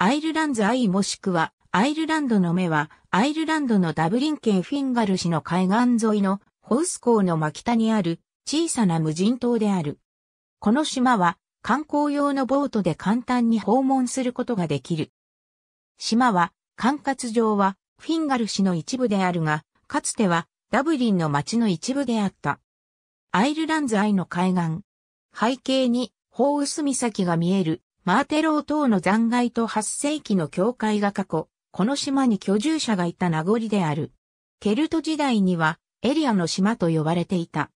アイルランズアイもしくは、アイルランドの目は、アイルランドのダブリン県フィンガル市の海岸沿いのホース港の真北にある小さな無人島である。この島は観光用のボートで簡単に訪問することができる。島は管轄上はフィンガル市の一部であるが、かつてはダブリンの町の一部であった。アイルランズアイの海岸。背景にホーウス岬が見えるマーテロー等の残骸と8世紀の教会が過去、この島に居住者がいた名残である。ケルト時代にはエリアの島と呼ばれていた。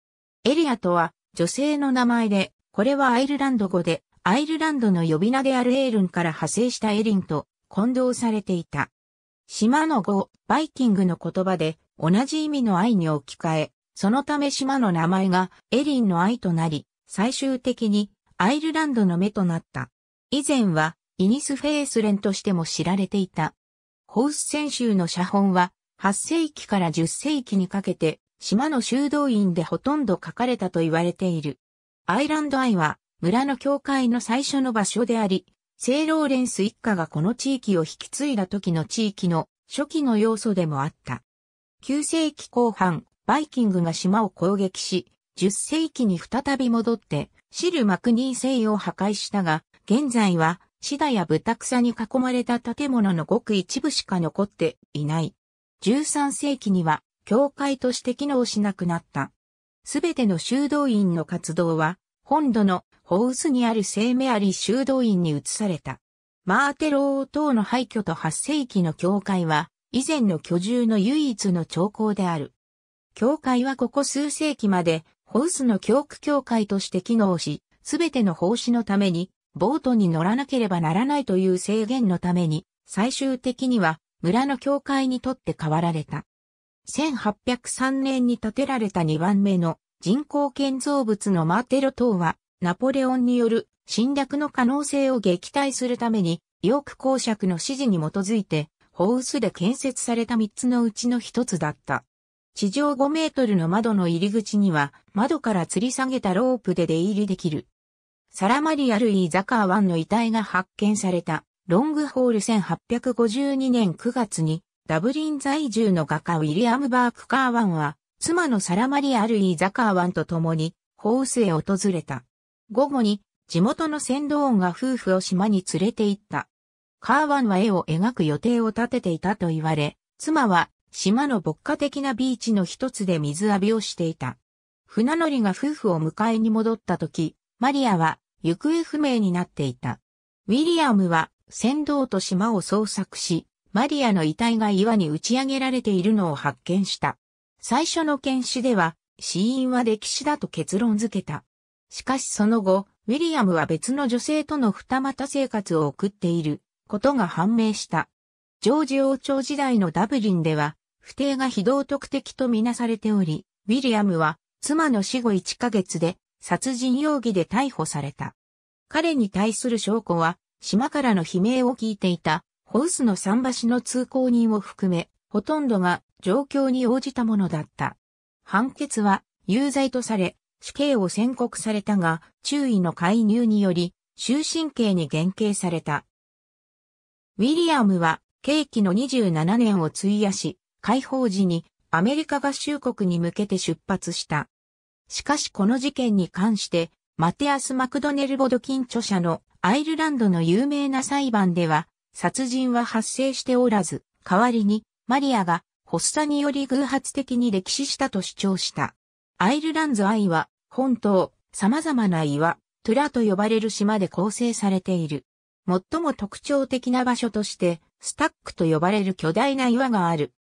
エリアとは女性の名前で、これはアイルランド語で、アイルランドの呼び名であるエールンから派生したエリンと混同されていた。島の語、バイキングの言葉で同じ意味の愛に置き換え、そのため島の名前がエリンの愛となり、最終的にアイルランドの目となった。以前はイニスフェースレンとしても知られていた。ホース選手の写本は8世紀から10世紀にかけて島の修道院でほとんど書かれたと言われている。アイランドアイは村の教会の最初の場所であり、聖ローレンス一家がこの地域を引き継いだ時の地域の初期の要素でもあった。9世紀後半、バイキングが島を攻撃し、10世紀に再び戻って、シル・マクニー星を破壊したが、現在は、シダやブタクサに囲まれた建物のごく一部しか残っていない。13世紀には、教会として機能しなくなった。すべての修道院の活動は、本土のホウスにある聖メアリ修道院に移された。マーテロー等の廃墟と8世紀の教会は、以前の居住の唯一の兆候である。教会はここ数世紀まで、ホウスの教区教会として機能し、すべての奉仕のために、ボートに乗らなければならないという制限のために、最終的には村の教会にとって変わられた。1803年に建てられた2番目の人工建造物のマーテロ塔は、ナポレオンによる侵略の可能性を撃退するために、ヨーク公爵の指示に基づいて、ホウスで建設された3つのうちの1つだった。地上5メートルの窓の入り口には、窓から吊り下げたロープで出入りできるサラマリア・ルイ・ザカーンの遺体が発見された、ロングホール1852年9月に、ダブリン在住の画家ウィリアム・バーク・カーワンは、妻のサラマリア・ルイ・ザカーワンと共に、ホースへ訪れた。午後に、地元の先導音が夫婦を島に連れて行った。カーワンは絵を描く予定を立てていたと言われ、妻は島の牧歌的なビーチの一つで水浴びをしていた。船乗りが夫婦を迎えに戻った時、マリアは行方不明になっていた。ウィリアムは船頭と島を捜索し、マリアの遺体が岩に打ち上げられているのを発見した。最初の検視では、死因は歴史だと結論付けた。しかしその後、ウィリアムは別の女性との二股生活を送っていることが判明した。ジョージ王朝時代のダブリンでは、不定が非道徳的とみなされており、ウィリアムは妻の死後1ヶ月で殺人容疑で逮捕された。彼に対する証拠は、島からの悲鳴を聞いていた、ホウスの桟橋の通行人を含め、ほとんどが状況に応じたものだった。判決は有罪とされ、死刑を宣告されたが、注意の介入により、終身刑に減刑された。ウィリアムは、刑期の27年を費やし、解放時にアメリカ合衆国に向けて出発した。しかしこの事件に関して、マテアス・マクドネル・ボドキン著者のアイルランドの有名な裁判では、殺人は発生しておらず、代わりにマリアが発作により偶発的に歴史したと主張した。アイルランズ愛は、本島、様々な岩、トゥラと呼ばれる島で構成されている。最も特徴的な場所として、スタックと呼ばれる巨大な岩がある。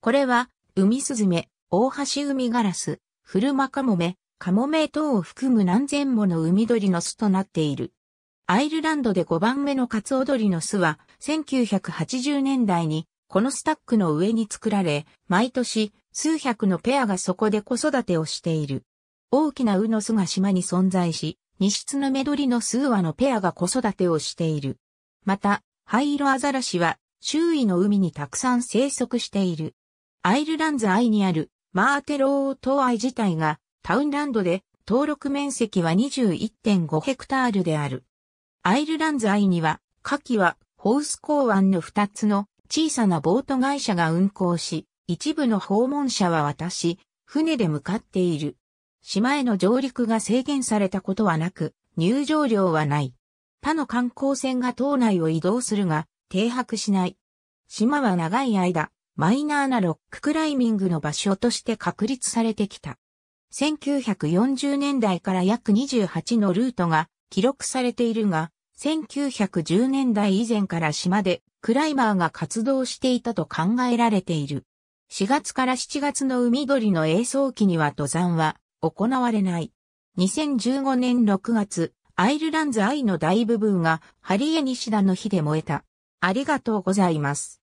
これは、海スズメ、大橋海ガラス、フルマカモメ、カモメ等を含む何千もの海鳥の巣となっている。アイルランドで5番目のカツオドリの巣は、1980年代に、このスタックの上に作られ、毎年、数百のペアがそこで子育てをしている。大きなウの巣が島に存在し、2室のメドリの数羽のペアが子育てをしている。また、灰色アザラシは、周囲の海にたくさん生息している。アイルランズアイにあるマーテロー島愛自体がタウンランドで登録面積は21.5ヘクタールである。アイルランズ愛には、下記はホース港湾の2つの小さなボート会社が運航し、一部の訪問者は渡し、船で向かっている。島への上陸が制限されたことはなく、入場料はない。他の観光船が島内を移動するが、停泊しない。島は長い間、マイナーなロッククライミングの場所として確立されてきた。1940年代から約28のルートが記録されているが、1910年代以前から島でクライマーが活動していたと考えられている。4月から7月の海鳥の映像期には登山は行われない。2015年6月、アイルランズ愛の大部分がハリエニシダの火で燃えた。ありがとうございます。